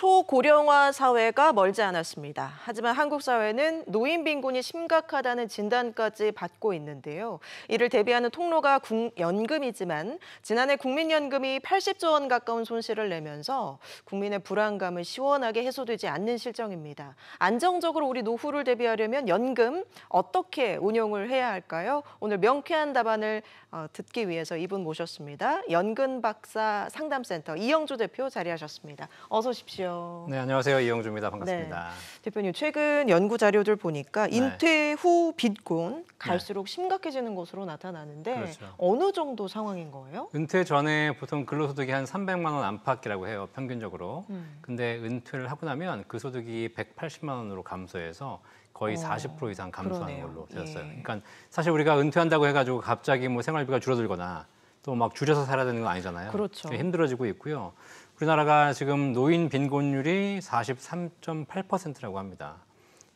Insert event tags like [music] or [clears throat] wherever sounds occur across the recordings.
초고령화 사회가 멀지 않았습니다. 하지만 한국 사회는 노인 빈곤이 심각하다는 진단까지 받고 있는데요. 이를 대비하는 통로가 연금이지만 지난해 국민연금이 80조 원 가까운 손실을 내면서 국민의 불안감을 시원하게 해소되지 않는 실정입니다. 안정적으로 우리 노후를 대비하려면 연금 어떻게 운영을 해야 할까요? 오늘 명쾌한 답안을 어, 듣기 위해서 이분 모셨습니다. 연금 박사 상담센터 이영주 대표 자리하셨습니다. 어서 오십시오. 안녕하세요. 네, 안녕하세요. 이영주입니다. 반갑습니다. 네. 대표님, 최근 연구 자료들 보니까 네. 인퇴 후빚곤 네. 갈수록 네. 심각해지는 것으로 나타나는데 그렇죠. 어느 정도 상황인 거예요? 은퇴 전에 보통 근로소득이 한 300만 원 안팎이라고 해요, 평균적으로. 음. 근데 은퇴를 하고 나면 그 소득이 180만 원으로 감소해서 거의 40% 어, 이상 감소하는 그러네요. 걸로 예. 되었어요. 예. 그러니까 사실 우리가 은퇴한다고 해가지고 갑자기 뭐 생활비가 줄어들거나 또 막 줄여서 살아야 되는 건 아니잖아요. 그렇죠. 힘들어지고 있고요. 우리나라가 지금 노인 빈곤율이 43.8%라고 합니다.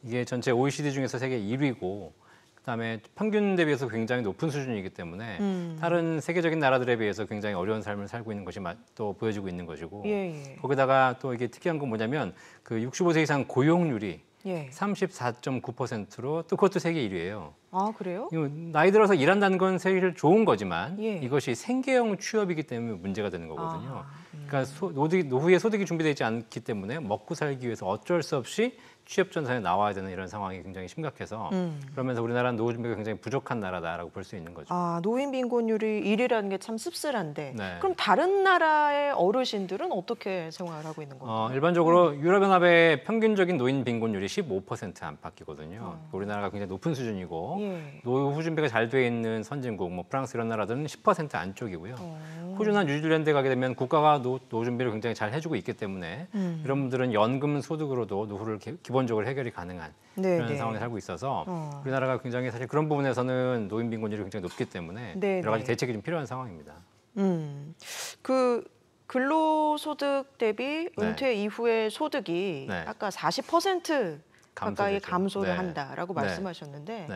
이게 전체 OECD 중에서 세계 1위고 그다음에 평균 대비해서 굉장히 높은 수준이기 때문에 음. 다른 세계적인 나라들에 비해서 굉장히 어려운 삶을 살고 있는 것이 또 보여지고 있는 것이고 예, 예. 거기다가 또 이게 특이한 건 뭐냐면 그 65세 이상 고용률이 예. 34.9%로 또 그것도 세계 1위예요. 아 그래요? 나이 들어서 일한다는 건 사실 좋은 거지만 예. 이것이 생계형 취업이기 때문에 문제가 되는 거거든요. 아. 그러니까 소, 노후에 소득이 준비되지 않기 때문에 먹고 살기 위해서 어쩔 수 없이 취업 전선에 나와야 되는 이런 상황이 굉장히 심각해서 음. 그러면서 우리나라는 노후 준비가 굉장히 부족한 나라다라고 볼 수 있는 거죠. 아 노인 빈곤율이 1위라는 게 참 씁쓸한데 네. 그럼 다른 나라의 어르신들은 어떻게 생활을 하고 있는 건가요? 어, 일반적으로 음. 유럽연합의 평균적인 노인 빈곤율이 15% 안팎이거든요. 음. 우리나라가 굉장히 높은 수준이고 예. 노후 준비가 잘 돼 있는 선진국, 뭐 프랑스 이런 나라들은 10% 안쪽이고요. 오. 어. 호주나 뉴질랜드 가게 되면 국가가 노, 노후 준비를 굉장히 잘 해주고 있기 때문에 음. 이런 분들은 연금 소득으로도 노후를 기, 기본적으로 해결이 가능한 네, 그런 네. 상황에 살고 있어서 어. 우리나라가 굉장히 사실 그런 부분에서는 노인 빈곤율이 굉장히 높기 때문에 네, 여러 가지 네. 대책이 좀 필요한 상황입니다. 음, 그 근로소득 대비 네. 은퇴 이후의 소득이 네. 아까 40% 가까이 감소되죠. 감소를 한다라고 말씀하셨는데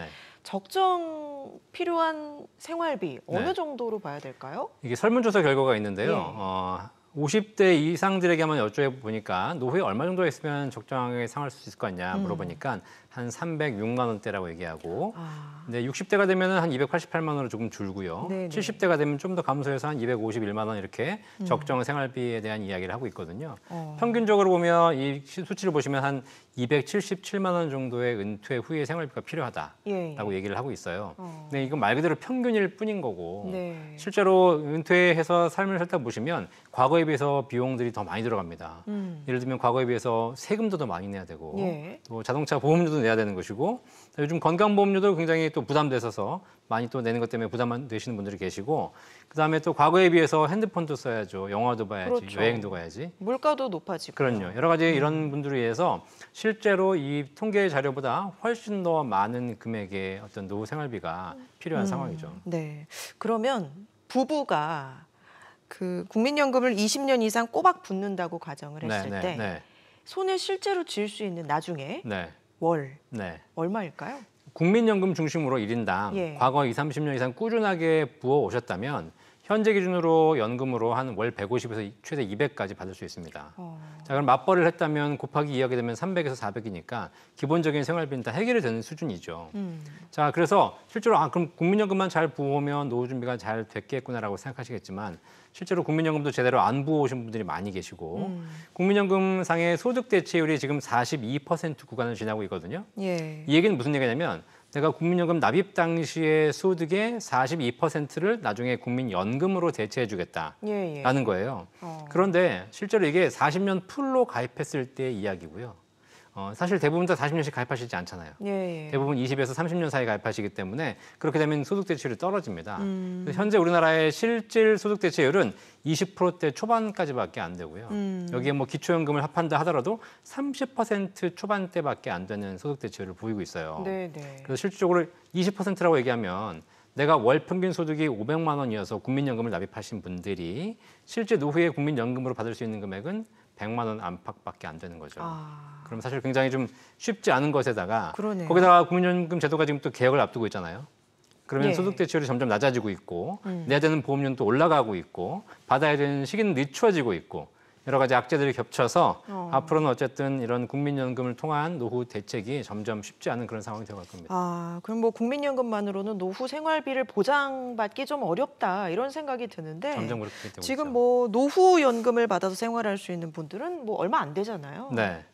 적정 필요한 생활비 어느 정도로 봐야 될까요? 이게 설문조사 결과가 있는데요. 어, 50대 이상들에게만 여쭤보니까 노후에 얼마 정도 있으면 적정하게 상할 수 있을 것 같냐 음. 물어보니까 음. 한 306만 원대라고 얘기하고 아. 근데 60대가 되면 한 288만 원으로 조금 줄고요. 네네. 70대가 되면 좀 더 감소해서 한 251만 원 이렇게 음. 적정 생활비에 대한 이야기를 하고 있거든요. 어. 평균적으로 보면 이 수치를 보시면 한 277만 원 정도의 은퇴 후에 생활비가 필요하다라고 예, 얘기를 하고 있어요. 어. 근데 이건 말 그대로 평균일 뿐인 거고 네. 실제로 은퇴해서 삶을 살다 보시면 과거에 비해서 비용들이 더 많이 들어갑니다. 음. 예를 들면 과거에 비해서 세금도 더 많이 내야 되고 예. 또 자동차 보험료도 내야 되는 것이고 요즘 건강보험료도 굉장히 또 부담돼서서 많이 또 내는 것 때문에 부담 되시는 분들이 계시고 그다음에 또 과거에 비해서 핸드폰도 써야죠. 영화도 봐야지, 그렇죠. 여행도 가야지. 물가도 높아지고. 그럼요. 여러 가지 이런 분들을 위해서 실제로 이 통계 자료보다 훨씬 더 많은 금액의 어떤 노후 생활비가 필요한 음. 상황이죠. 네. 그러면 부부가 그 국민연금을 20년 이상 꼬박 붙는다고 가정을 네, 했을 네, 때 네. 손에 실제로 쥘 수 있는 나중에 네. 월 네. 얼마일까요? 국민연금 중심으로 일인당 예. 과거 2, 30년 이상 꾸준하게 부어 오셨다면 현재 기준으로 연금으로 한 월 150에서 최대 200까지 받을 수 있습니다. 어... 자, 그럼 맞벌이를 했다면 곱하기 2하게 되면 300에서 400이니까 기본적인 생활비는 다 해결이 되는 수준이죠. 음... 자, 그래서 실제로 아, 그럼 국민연금만 잘 부으면 노후 준비가 잘 됐겠구나라고 생각하시겠지만 실제로 국민연금도 제대로 안 부어오신 분들이 많이 계시고 음. 국민연금상의 소득 대체율이 지금 42% 구간을 지나고 있거든요. 예. 이 얘기는 무슨 얘기냐면 내가 국민연금 납입 당시의 소득의 42%를 나중에 국민연금으로 대체해주겠다라는 예, 예. 거예요. 어. 그런데 실제로 이게 40년 풀로 가입했을 때 이야기고요. 어, 사실 대부분 다 40년씩 가입하시지 않잖아요. 예, 예. 대부분 20에서 30년 사이 가입하시기 때문에 그렇게 되면 소득 대체율이 떨어집니다. 음. 현재 우리나라의 실질 소득 대체율은 20%대 초반까지밖에 안 되고요. 음. 여기에 뭐 기초연금을 합한다 하더라도 30% 초반대밖에 안 되는 소득 대체율을 보이고 있어요. 네, 네. 그래서 실질적으로 20%라고 얘기하면 내가 월 평균 소득이 500만 원이어서 국민연금을 납입하신 분들이 실제 노후에 국민연금으로 받을 수 있는 금액은 1 0 0만원 안팎밖에 안 되는 거죠. 아... 그럼 사실 굉장히 좀 쉽지 않은 것에다가 그러네요. 거기다가 국민연금 제도가 지금 또 개혁을 앞두고 있잖아요. 그러면 예. 소득 대출이 점점 낮아지고 있고 음. 내야 되는 보험료도 올라가고 있고 받아야 되는 시기는 늦춰지고 있고 여러 가지 악재들이 겹쳐서 어. 앞으로는 어쨌든 이런 국민연금을 통한 노후 대책이 점점 쉽지 않은 그런 상황이 되어갈 겁니다. 아, 그럼 뭐 국민연금만으로는 노후 생활비를 보장받기 좀 어렵다 이런 생각이 드는데 점점 그렇게 되고 지금 있죠. 뭐 노후 연금을 받아서 생활할 수 있는 분들은 뭐 얼마 안 되잖아요. 네.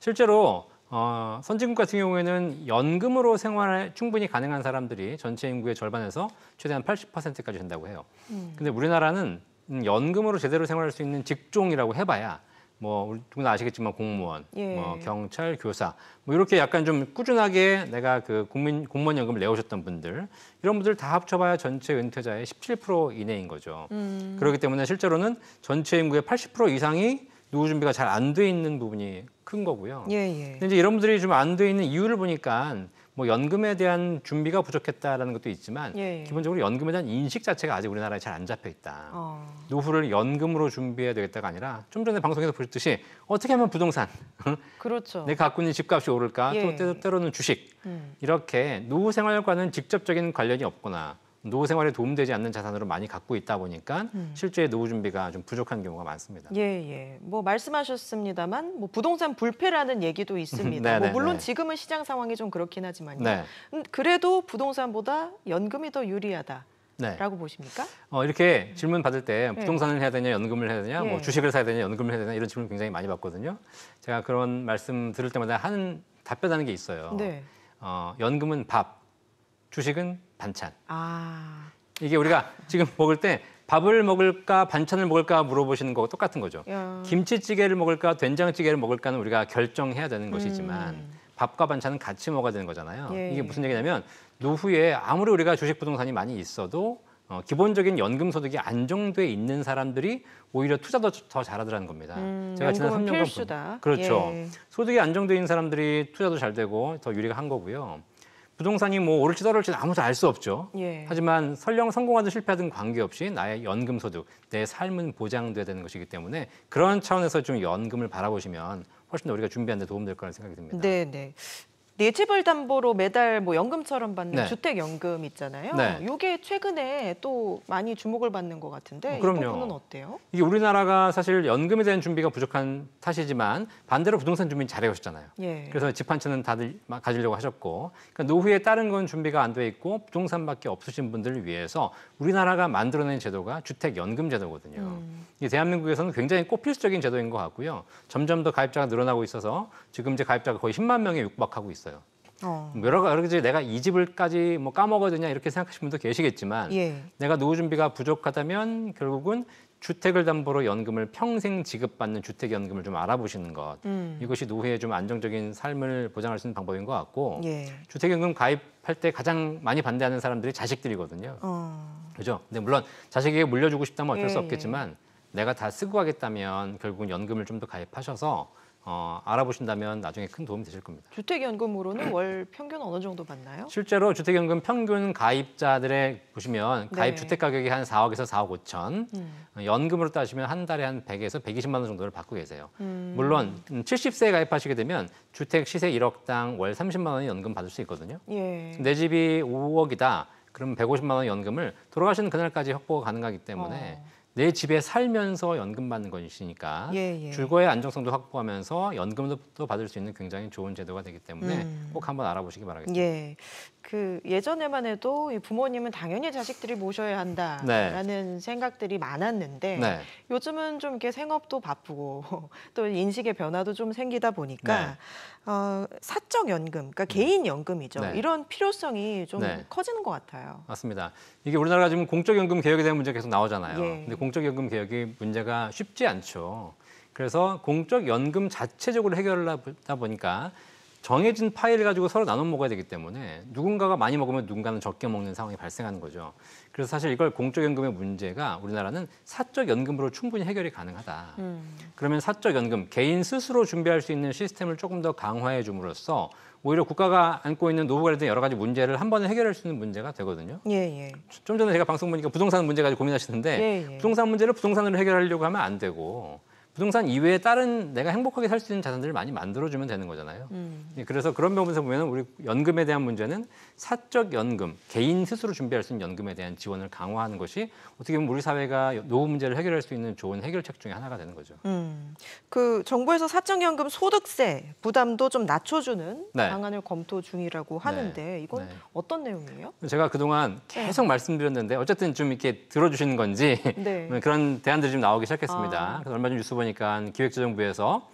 실제로 어, 선진국 같은 경우에는 연금으로 생활 충분히 가능한 사람들이 전체 인구의 절반에서 최대한 80%까지 된다고 해요. 음. 근데 우리나라는 음, 연금으로 제대로 생활할 수 있는 직종이라고 해봐야 뭐 우리 누구나 아시겠지만 공무원, 예. 뭐 경찰, 교사 뭐 이렇게 약간 좀 꾸준하게 내가 그 국민 공무원 연금을 내오셨던 분들 이런 분들 다 합쳐봐야 전체 은퇴자의 17% 이내인 거죠. 음. 그렇기 때문에 실제로는 전체 인구의 80% 이상이 누구 준비가 잘 안 돼 있는 부분이 큰 거고요. 예, 예. 근데 이제 이런 분들이 좀 안 돼 있는 이유를 보니까 뭐 연금에 대한 준비가 부족했다라는 것도 있지만 예, 예. 기본적으로 연금에 대한 인식 자체가 아직 우리나라에 잘 안 잡혀 있다. 어. 노후를 연금으로 준비해야 되겠다가 아니라 좀 전에 방송에서 보셨듯이 어떻게 하면 부동산, [laughs] 그렇죠. 내가 갖고 있는 집값이 오를까, 예. 또 때로는 주식 음. 이렇게 노후 생활과는 직접적인 관련이 없거나 노후 생활에 도움되지 않는 자산으로 많이 갖고 있다 보니까 음. 실제 노후 준비가 좀 부족한 경우가 많습니다. 예, 예. 뭐 말씀하셨습니다만 뭐 부동산 불패라는 얘기도 있습니다. [laughs] 네, 뭐 네, 물론 네. 지금은 시장 상황이 좀 그렇긴 하지만요. 네. 음, 그래도 부동산보다 연금이 더 유리하다. 네. 라고 보십니까? 어, 이렇게 질문 받을 때 부동산을 해야 되냐, 연금을 해야 되냐, 뭐 예. 뭐 주식을 사야 되냐, 연금을 해야 되냐 이런 질문 굉장히 많이 받거든요. 제가 그런 말씀 들을 때마다 하는 답변하는 게 있어요. 네. 어, 연금은 밥, 주식은 반찬. 아. 이게 우리가 지금 먹을 때 밥을 먹을까 반찬을 먹을까 물어보시는 거하 똑같은 거죠. 야. 김치찌개를 먹을까 된장찌개를 먹을까는 우리가 결정해야 되는 음. 것이지만 밥과 반찬은 같이 먹어야 되는 거잖아요. 예. 이게 무슨 얘기냐면 노후에 아무리 우리가 주식 부동산이 많이 있어도 어, 기본적인 연금 소득이 안정돼 있는 사람들이 오히려 투자도 더 잘하더라는 겁니다. 음, 제가 지난 3년간 필수다. 그렇죠. 예. 소득이 안정돼 있는 사람들이 투자도 잘 되고 더유리한 거고요. 부동산이 뭐 오를지 떨어질지 아무도 알 수 없죠. 예. 하지만 설령 성공하든 실패하든 관계없이 나의 연금 소득, 내 삶은 보장돼야 되는 것이기 때문에 그런 차원에서 좀 연금을 바라보시면 훨씬 더 우리가 준비하는 데 도움될 거라는 생각이 듭니다. 네, 네. 내 집을 담보로 매달 뭐 연금처럼 받는 네. 주택연금 있잖아요. 네. 이게 최근에 또 많이 주목을 받는 것 같은데 어, 그럼요. 이 부분은 어때요? 이게 우리나라가 사실 연금에 대한 준비가 부족한 탓이지만 반대로 부동산 준비는 잘해오셨잖아요. 예. 그래서 집 한 채는 다들 막 가지려고 하셨고 그러니까 노후에 따른 건 준비가 안 돼 있고 부동산밖에 없으신 분들을 위해서 우리나라가 만들어낸 제도가 주택연금 제도거든요. 음. 대한민국에서는 굉장히 꽃필수적인 제도인 것 같고요. 점점 더 가입자가 늘어나고 있어서 지금 제 가입자가 거의 10만 명에 육박하고 있어요. 어. 여러 가지 내가 이 집을까지 뭐 까먹어야 냐 이렇게 생각하시는 분도 계시겠지만 예. 내가 노후 준비가 부족하다면 결국은 주택을 담보로 연금을 평생 지급받는 주택연금을 좀 알아보시는 것 음. 이것이 노후에 좀 안정적인 삶을 보장할 수 있는 방법인 것 같고 예. 주택연금 가입할 때 가장 많이 반대하는 사람들이 자식들이거든요 어. 그죠 근데 물론 자식에게 물려주고 싶다면 어쩔 예. 수 없겠지만 내가 다 쓰고 가겠다면 결국은 연금을 좀 더 가입하셔서 어, 알아보신다면 나중에 큰 도움이 되실 겁니다. 주택연금으로는 [clears throat] 월 평균 어느 정도 받나요? 실제로 주택연금 평균 가입자들의 보시면 네. 가입 네. 주택 가격이 한 4억에서 4억 5천, 음. 연금으로 따지면 한 달에 한 100에서 120만 원 정도를 받고 계세요. 음. 물론 7 음, 0세 가입하시게 되면 주택 시세 1억당 월 30만 원의 연금 받을 수 있거든요. 예. 내 집이 5억이다. 그럼 150만 원 연금을 돌아가시는 그날까지 확보가 가능하기 때문에 어. 내 집에 살면서 연금 받는 것이니까 예, 예. 줄거의 안정성도 확보하면서 연금도 받을 수 있는 굉장히 좋은 제도가 되기 때문에 음. 꼭 한번 알아보시기 바라겠습니다. 예. 그 예전에만 해도 부모님은 당연히 자식들이 모셔야 한다라는 네. 생각들이 많았는데 네. 요즘은 좀 이렇게 생업도 바쁘고 [laughs] 또 인식의 변화도 좀 생기다 보니까 네. 어, 사적 연금, 그러니까 개인 연금이죠. 네. 이런 필요성이 좀 네. 커지는 것 같아요. 맞습니다. 이게 우리나라가 지금 공적연금 개혁에 대한 문제가 계속 나오잖아요. 예. 근데 공적연금 개혁이 문제가 쉽지 않죠. 그래서 공적연금 자체적으로 해결을 하다 보니까 정해진 파일을 가지고 서로 나눠 먹어야 되기 때문에 누군가가 많이 먹으면 누군가는 적게 먹는 상황이 발생하는 거죠. 그래서 사실 이걸 공적연금의 문제가 우리나라는 사적연금으로 충분히 해결이 가능하다. 음. 그러면 사적연금, 개인 스스로 준비할 수 있는 시스템을 조금 더 강화해 줌으로써 오히려 국가가 안고 있는 노후가 된 여러 가지 문제를 한 번에 해결할 수 있는 문제가 되거든요. 예, 예. 좀 전에 제가 방송 보니까 부동산 문제 가지고 고민하시는데 예, 예. 부동산 문제를 부동산으로 해결하려고 하면 안 되고 부동산 이외에 다른 내가 행복하게 살 수 있는 자산들을 많이 만들어주면 되는 거잖아요. 음. 예, 그래서 그런 부분에서 보면 우리 연금에 대한 문제는 사적 연금, 개인 스스로 준비할 수 있는 연금에 대한 지원을 강화하는 것이 어떻게 보면 우리 사회가 노후 문제를 해결할 수 있는 좋은 해결책 중에 하나가 되는 거죠. 음. 그 정부에서 사적 연금 소득세 부담도 좀 낮춰주는 네. 방안을 검토 중이라고 네. 하는데 네. 이건 네. 어떤 내용이에요? 제가 그동안 네. 계속 말씀드렸는데 어쨌든 좀 이렇게 들어주시는 건지 네. [laughs] 그런 대안들이 좀 나오기 시작했습니다. 아. 얼마 전 뉴스 보니까 기획재정부에서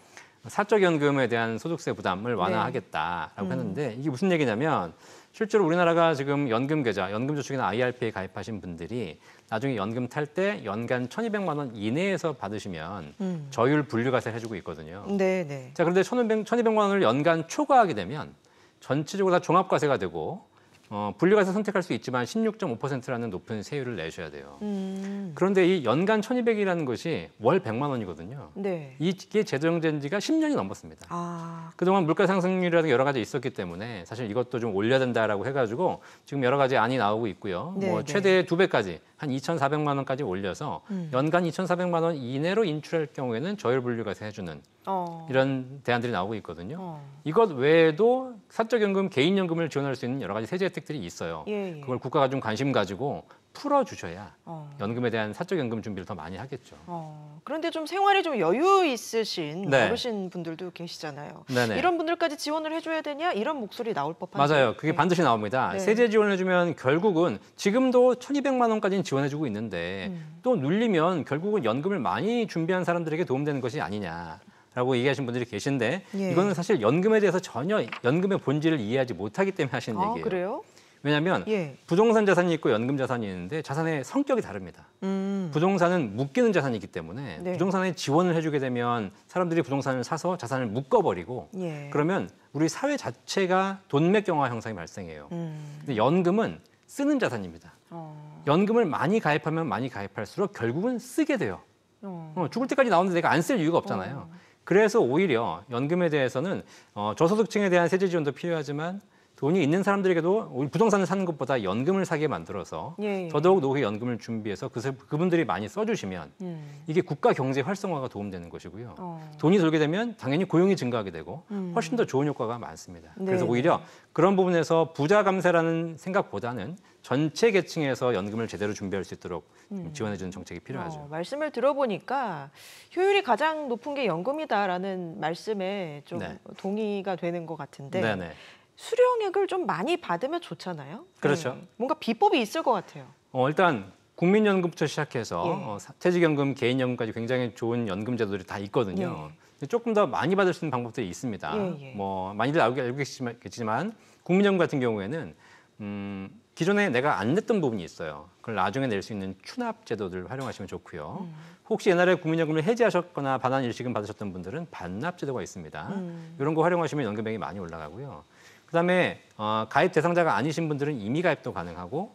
사적연금에 대한 소득세 부담을 네. 완화하겠다라고 네. 했는데 이게 무슨 얘기냐면 실제로 우리나라가 지금 연금 계좌, 연금 저축이나 IRP에 가입하신 분들이 나중에 연금 탈 때 연간 1 천이백만원 이내에서 받으시면 음. 저율 분류가세를 해주고 있거든요. 네, 네. 자, 그런데 1,200, 천이백만 원을 연간 초과하게 되면 전체적으로 다 종합과세가 되고 어, 분류가서 선택할 수 있지만 16.5%라는 높은 세율을 내셔야 돼요. 음. 그런데 이 연간 1,200이라는 것이 월 100만 원이거든요. 네. 이게 제정된 지가 10년이 넘었습니다. 아. 그동안 물가 상승률이라든 여러 가지 있었기 때문에 사실 이것도 좀 올려야 된다라고 해가지고 지금 여러 가지 안이 나오고 있고요. 뭐 네, 뭐 최대 네. 2배까지 한 2,400만 원까지 올려서 음. 연간 2,400만 원 이내로 인출할 경우에는 저율 분류가세 해주는 어. 이런 대안들이 나오고 있거든요. 어. 이것 외에도 사적연금, 개인연금을 지원할 수 있는 여러 가지 세제 혜택들이 있어요. 예, 예. 그걸 국가가 좀 관심 가지고 풀어주셔야 어. 연금에 대한 사적 연금 준비를 더 많이 하겠죠. 어, 그런데 좀 생활에 좀 여유 있으신 네. 어르신 분들도 계시잖아요. 네네. 이런 분들까지 지원을 해줘야 되냐 이런 목소리 나올 법한 맞아요. 그게 네. 반드시 나옵니다. 네. 세제 지원을 해주면 결국은 지금도 1,200만 원까지는 지원해주고 있는데 음. 또 눌리면 결국은 연금을 많이 준비한 사람들에게 도움되는 것이 아니냐. 라고 얘기하신 분들이 계신데 예. 이거는 사실 연금에 대해서 전혀 연금의 본질을 이해하지 못하기 때문에 하시는 아, 얘기예요. 그래요? 왜냐하면 예. 부동산 자산이 있고 연금 자산이 있는데 자산의 성격이 다릅니다. 음. 부동산은 묶이는 자산이기 때문에 네. 부동산에 지원을 해주게 되면 사람들이 부동산을 사서 자산을 묶어버리고 예. 그러면 우리 사회 자체가 돈맥경화 현상이 발생해요. 음. 근데 연금은 쓰는 자산입니다. 어. 연금을 많이 가입하면 많이 가입할수록 결국은 쓰게 돼요. 어. 어, 죽을 때까지 나오는데 내가 안 쓸 이유가 없잖아요. 어. 그래서 오히려 연금에 대해서는 어, 저소득층에 대한 세제 지원도 필요하지만 돈이 있는 사람들에게도 우리 부동산을 사는 것보다 연금을 사게 만들어서 예, 예. 더더욱 노후 연금을 준비해서 그, 그분들이 많이 써주시면 음. 이게 국가 경제 활성화가 도움되는 것이고요. 어. 돈이 돌게 되면 당연히 고용이 증가하게 되고 음. 훨씬 더 좋은 효과가 많습니다. 네. 그래서 오히려 그런 부분에서 부자 감세라는 생각보다는 전체 계층에서 연금을 제대로 준비할 수 있도록 음. 지원해 주는 정책이 필요하죠. 어, 말씀을 들어보니까 효율이 가장 높은 게 연금이다라는 말씀에 좀 네. 동의가 되는 것 같은데 네네. 네. 수령액을 좀 많이 받으면 좋잖아요. 그렇죠. 음, 뭔가 비법이 있을 것 같아요. 어, 일단 국민연금부터 시작해서 예. 어, 퇴직연금, 개인연금까지 굉장히 좋은 연금 제도들이 다 있거든요. 예. 조금 더 많이 받을 수 있는 방법들이 있습니다. 예, 예, 뭐 많이들 알고 계시지만 국민연금 같은 경우에는 음, 기존에 내가 안 냈던 부분이 있어요. 그걸 나중에 낼 수 있는 추납 제도들을 활용하시면 좋고요. 음. 혹시 옛날에 국민연금을 해지하셨거나 반환 일시금 받으셨던 분들은 반납 제도가 있습니다. 음. 이런 거 활용하시면 연금액이 많이 올라가고요. 그다음에 어, 가입 대상자가 아니신 분들은 이미 가입도 가능하고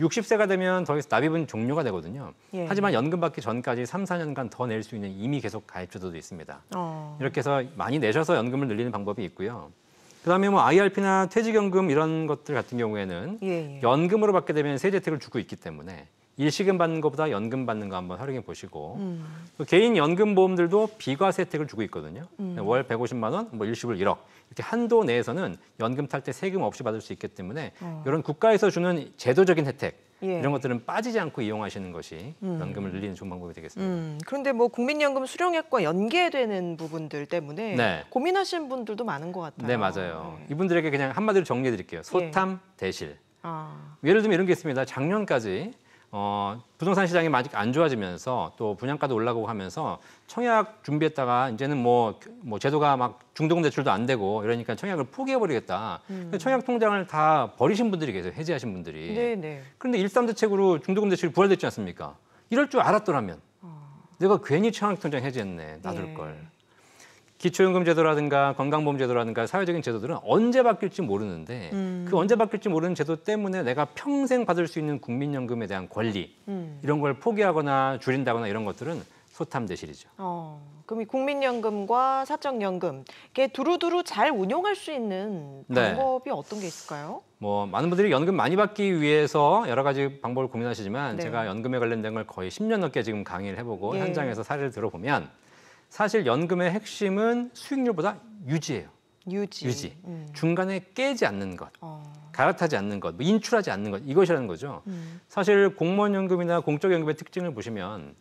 60세가 되면 더 이상 납입은 종료가 되거든요. 예. 하지만 연금 받기 전까지 3, 4년간 더 낼 수 있는 이미 계속 가입 제도도 있습니다. 어. 이렇게 해서 많이 내셔서 연금을 늘리는 방법이 있고요. 그다음에 뭐 IRP나 퇴직연금 이런 것들 같은 경우에는 예, 예. 연금으로 받게 되면 세제 혜택을 주고 있기 때문에 일시금 받는 것보다 연금 받는 거 한번 활용해 보시고 음. 개인 연금 보험들도 비과세 혜택을 주고 있거든요. 음. 네, 월 150만 원, 뭐 일시불 1억 이렇게 한도 내에서는 연금 탈 때 세금 없이 받을 수 있기 때문에 어. 이런 국가에서 주는 제도적인 혜택 예. 이런 것들은 빠지지 않고 이용하시는 것이 음. 연금을 늘리는 좋은 방법이 되겠습니다. 음. 그런데 뭐 국민연금 수령액과 연계되는 부분들 때문에 네. 고민하시는 분들도 많은 것 같아요. 네, 맞아요. 네. 이분들에게 그냥 한마디로 정리해 드릴게요. 예. 소탐 예. 대실. 아. 예를 들면 이런 게 있습니다. 작년까지 어, 부동산 시장이 아직 안 좋아지면서 또 분양가도 올라가고 하면서 청약 준비했다가 이제는 뭐, 뭐 제도가 막 중도금 대출도 안 되고 이러니까 청약을 포기해버리겠다. 음. 청약 통장을 다 버리신 분들이 계세요. 해지하신 분들이. 네네. 네. 그런데 일삼 대책으로 중도금 대출이 부활됐지 않습니까? 이럴 줄 알았더라면 어. 내가 괜히 청약 통장 해지했네. 놔둘 네. 걸. 기초연금 제도라든가 건강보험 제도라든가 사회적인 제도들은 언제 바뀔지 모르는데 음. 그 언제 바뀔지 모르는 제도 때문에 내가 평생 받을 수 있는 국민연금에 대한 권리 음. 이런 걸 포기하거나 줄인다거나 이런 것들은 소탐대실이죠. 어, 그럼 이 국민연금과 사적연금 이게 두루두루 잘 운용할 수 있는 네. 방법이 네. 어떤 게 있을까요? 뭐 많은 분들이 연금 많이 받기 위해서 여러 가지 방법을 고민하시지만 네. 제가 연금에 관련된 걸 거의 10년 넘게 지금 강의를 해보고 예. 현장에서 사례를 들어보면 사실 연금의 핵심은 수익률보다 유지예요. 유지. 유지. 음. 중간에 깨지 않는 것, 어. 갈아타지 않는 것, 뭐 인출하지 않는 것 이것이라는 거죠. 음. 사실 공무원 연금이나 공적 연금의 특징을 보시면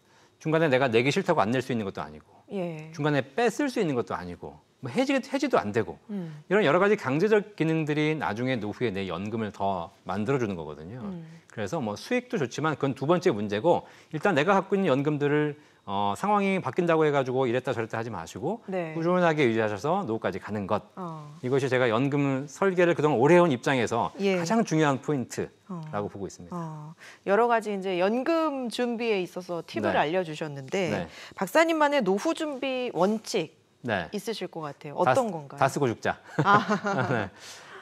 중간에 내가 내기 싫다고 안 낼 수 있는 것도 아니고, 예. 중간에 뺏을 수 있는 것도 아니고, 뭐 해지 해지도 안 되고 음. 이런 여러 가지 강제적 기능들이 나중에 노후에 내 연금을 더 만들어 주는 거거든요. 음. 그래서 뭐 수익도 좋지만 그건 두 번째 문제고 일단 내가 갖고 있는 연금들을 어, 상황이 바뀐다고 해가지고 이랬다 저랬다 하지 마시고 네. 꾸준하게 유지하셔서 노후까지 가는 것 어. 이것이 제가 연금 설계를 그동안 오래 해온 입장에서 예. 가장 중요한 어. 포인트라고 어. 보고 있습니다. 어. 여러 가지 이제 연금 준비에 있어서 팁을 네. 알려주셨는데 네. 박사님만의 노후 준비 원칙 네. 있으실 것 같아요. 어떤 다, 건가요? 다 쓰고 죽자. 아. [laughs] 네.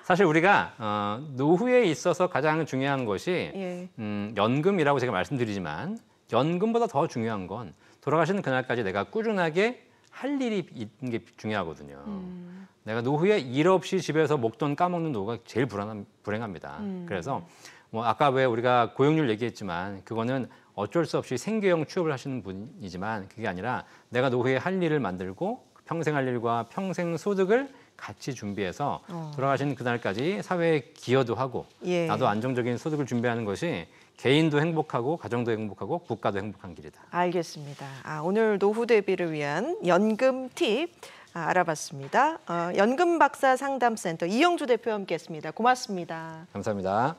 사실 우리가 어, 노후에 있어서 가장 중요한 것이 예. 음, 연금이라고 제가 말씀드리지만 연금보다 더 중요한 건 돌아가시는 그날까지 내가 꾸준하게 할 일이 있는 게 중요하거든요. 음. 내가 노후에 일 없이 집에서 목돈 까먹는 노후가 제일 불안한, 불행합니다. 음. 그래서 뭐 아까 왜 우리가 고용률 얘기했지만 그거는 어쩔 수 없이 생계형 취업을 하시는 분이지만 그게 아니라 내가 노후에 할 일을 만들고 평생 할 일과 평생 소득을 같이 준비해서 어. 돌아가신 그날까지 사회에 기여도 하고 예. 나도 안정적인 소득을 준비하는 것이 개인도 행복하고 가정도 행복하고 국가도 행복한 길이다. 알겠습니다. 아, 오늘 노후 대비를 위한 연금 팁 아, 알아봤습니다. 어, 연금 박사 상담센터 이영주 대표와 함께했습니다. 고맙습니다. 감사합니다.